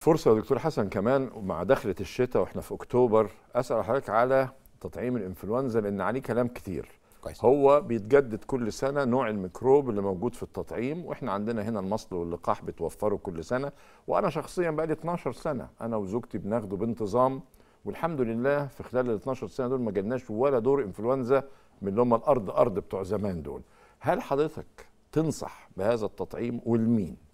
فرصة يا دكتور حسن كمان مع دخلة الشتاء واحنا في اكتوبر اسال حضرتك على تطعيم الانفلونزا لان عليه كلام كتير كويس. هو بيتجدد كل سنة نوع الميكروب اللي موجود في التطعيم واحنا عندنا هنا المصل واللقاح بتوفره كل سنة وانا شخصيا بقالي 12 سنة انا وزوجتي بناخده بانتظام والحمد لله في خلال ال 12 سنة دول ما جالناش ولا دور انفلونزا من اللي هم الارض ارض بتوع زمان دول هل حضرتك تنصح بهذا التطعيم ولمين؟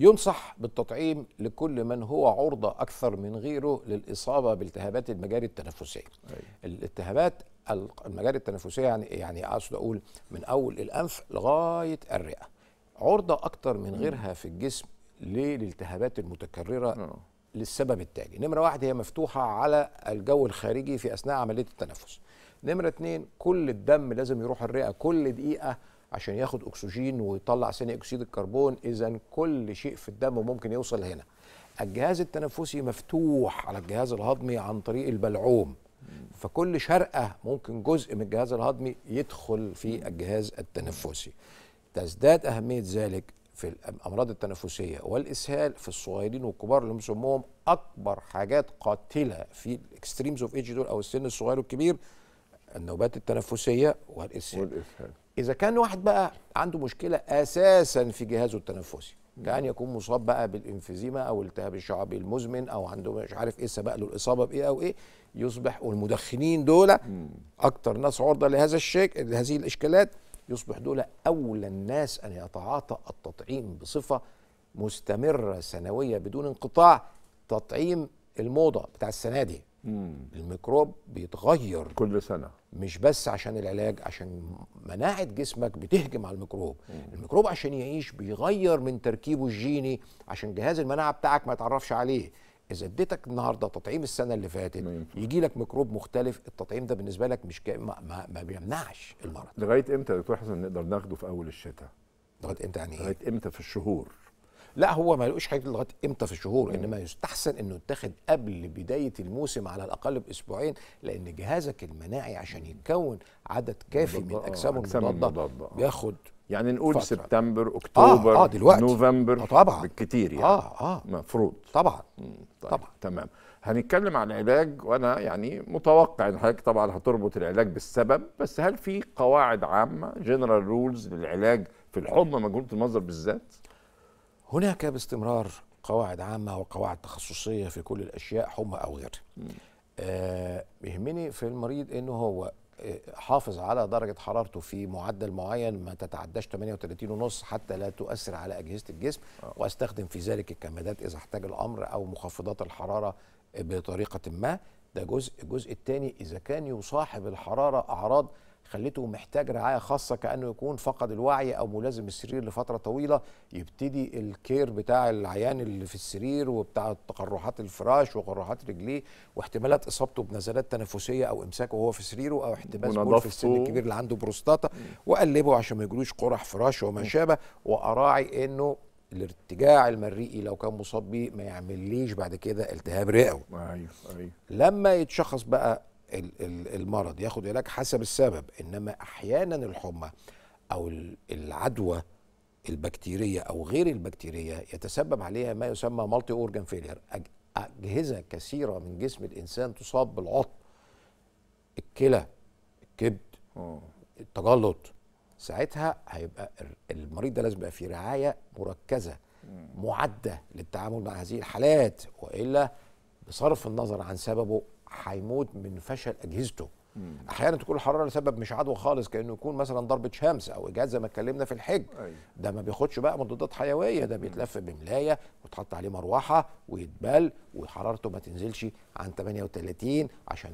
ينصح بالتطعيم لكل من هو عرضة أكثر من غيره للإصابة بالتهابات المجاري التنفسية أي. أيوة. الالتهابات المجاري التنفسية يعني إيه؟ يعني أقصد أقول من أول الأنف لغاية الرئة عرضة أكثر من غيرها في الجسم للالتهابات المتكررة آه. للسبب التالي نمرة واحد هي مفتوحة على الجو الخارجي في أثناء عملية التنفس نمرة اتنين كل الدم لازم يروح الرئة كل دقيقة عشان ياخد اكسجين ويطلع ثاني اكسيد الكربون اذا كل شيء في الدم ممكن يوصل هنا الجهاز التنفسي مفتوح على الجهاز الهضمي عن طريق البلعوم فكل شرقه ممكن جزء من الجهاز الهضمي يدخل في الجهاز التنفسي تزداد اهميه ذلك في الامراض التنفسيه والاسهال في الصغيرين والكبار اللي مسموهم اكبر حاجات قاتله في الاكستريمز اوف ايج دول او السن الصغير والكبير النوبات التنفسيه والاسهال, والإسهال. اذا كان واحد بقى عنده مشكله اساسا في جهازه التنفسي كان يكون مصاب بقى بالانفيزيما او التهاب الشعبي المزمن او عنده مش عارف ايه سبق له الاصابه بايه او ايه يصبح والمدخنين دول اكتر ناس عرضه لهذا الشيك لهذه الاشكالات يصبح دول اولى الناس ان يتعاطى التطعيم بصفه مستمره سنويه بدون انقطاع تطعيم الموضه بتاع السنه دي الميكروب بيتغير كل سنه مش بس عشان العلاج عشان مناعه جسمك بتهجم على الميكروب الميكروب عشان يعيش بيغير من تركيبه الجيني عشان جهاز المناعه بتاعك ما يتعرفش عليه اذا اديتك النهارده تطعيم السنه اللي فاتت يجي لك ميكروب مختلف التطعيم ده بالنسبه لك مش ما, ما, ما بيمنعش المرض لغايه امتى يا دكتور حسن نقدر ناخده في اول الشتاء لغايه امتى يعني ايه لغايه امتى في الشهور لا هو ما لقوش حاجه لغايه امتى في الشهور انما يستحسن انه يتاخد قبل بدايه الموسم على الاقل باسبوعين لان جهازك المناعي عشان يتكون عدد كافي من آه، اجسامه المضاده آه. بياخد يعني نقول فترة. سبتمبر اكتوبر آه آه دلوقتي. نوفمبر آه طبعا بالكتير يعني آه آه مفروض طبعا طيب. طبعا تمام هنتكلم عن علاج وانا يعني متوقع ان حضرتك طبعا هتربط العلاج بالسبب بس هل في قواعد عامه جنرال رولز للعلاج في الحمى مجهوله المنظر بالذات هناك باستمرار قواعد عامة وقواعد تخصصية في كل الأشياء حمى أو غيرها آه يهمني في المريض أنه هو آه، حافظ على درجة حرارته في معدل معين ما تتعداش 38 ونص حتى لا تؤثر على أجهزة الجسم آه. وأستخدم في ذلك الكمادات إذا احتاج الأمر أو مخفضات الحرارة بطريقة ما ده جزء الجزء الثاني إذا كان يصاحب الحرارة أعراض خليته محتاج رعايه خاصه كانه يكون فقد الوعي او ملازم السرير لفتره طويله يبتدي الكير بتاع العيان اللي في السرير وبتاع تقرحات الفراش وقرحات رجليه واحتمالات اصابته بنزلات تنفسيه او امساكه وهو في سريره او احتباس بول في السن الكبير اللي عنده بروستاتا وقلبه عشان ما يجلوش قرح فراش وما شابه واراعي انه الارتجاع المريئي لو كان مصاب بيه ما يعمليش بعد كده التهاب رئوي أيوه أيوه. لما يتشخص بقى المرض ياخد علاج حسب السبب انما احيانا الحمى او العدوى البكتيريه او غير البكتيريه يتسبب عليها ما يسمى مالتي اورجان فيلير اجهزه كثيره من جسم الانسان تصاب بالعطل الكلى الكبد التجلط ساعتها هيبقى المريض ده لازم يبقى في رعايه مركزه معده للتعامل مع هذه الحالات والا بصرف النظر عن سببه هيموت من فشل اجهزته مم. احيانا تكون الحراره لسبب مش عدوى خالص كانه يكون مثلا ضربه شمس او اجهاد زي ما اتكلمنا في الحج أي. أيوه. ده ما بياخدش بقى مضادات حيويه ده بيتلف بملايه وتحط عليه مروحه ويتبل وحرارته ما تنزلش عن 38 عشان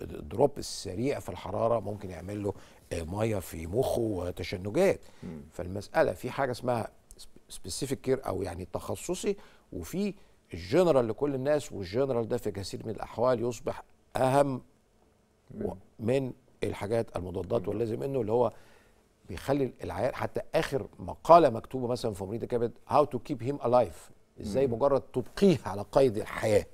الدروب السريع في الحراره ممكن يعمل له ميه في مخه وتشنجات مم. فالمساله في حاجه اسمها سبيسيفيك كير او يعني تخصصي وفي الجنرال لكل الناس والجنرال ده في كثير من الاحوال يصبح اهم من الحاجات المضادات واللازم منه اللي هو بيخلي العيال حتى اخر مقاله مكتوبه مثلا في امريكا كابت هاو تو كيب هيم الايف ازاي مجرد تبقيه على قيد الحياه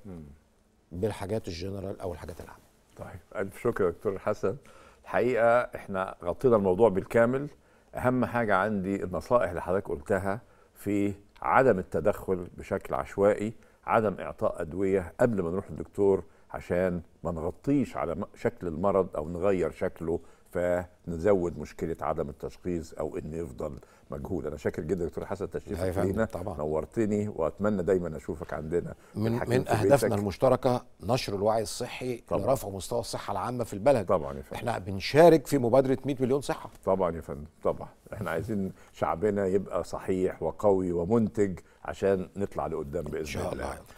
بالحاجات الجنرال او الحاجات العامه طيب الف شكر يا دكتور حسن الحقيقه احنا غطينا الموضوع بالكامل اهم حاجه عندي النصائح اللي حضرتك قلتها في عدم التدخل بشكل عشوائي عدم اعطاء ادويه قبل ما نروح للدكتور عشان ما نغطيش على شكل المرض او نغير شكله فنزود مشكله عدم التشخيص او ان يفضل مجهول انا شاكر جدا دكتور حسن تشريفك لينا طبعا نورتني واتمنى دايما اشوفك عندنا من من اهدافنا المشتركه نشر الوعي الصحي لرفع مستوى الصحه العامه في البلد طبعا يا فندم احنا بنشارك في مبادره 100 مليون صحه طبعا يا فندم طبعا احنا عايزين شعبنا يبقى صحيح وقوي ومنتج عشان نطلع لقدام باذن الله, الله.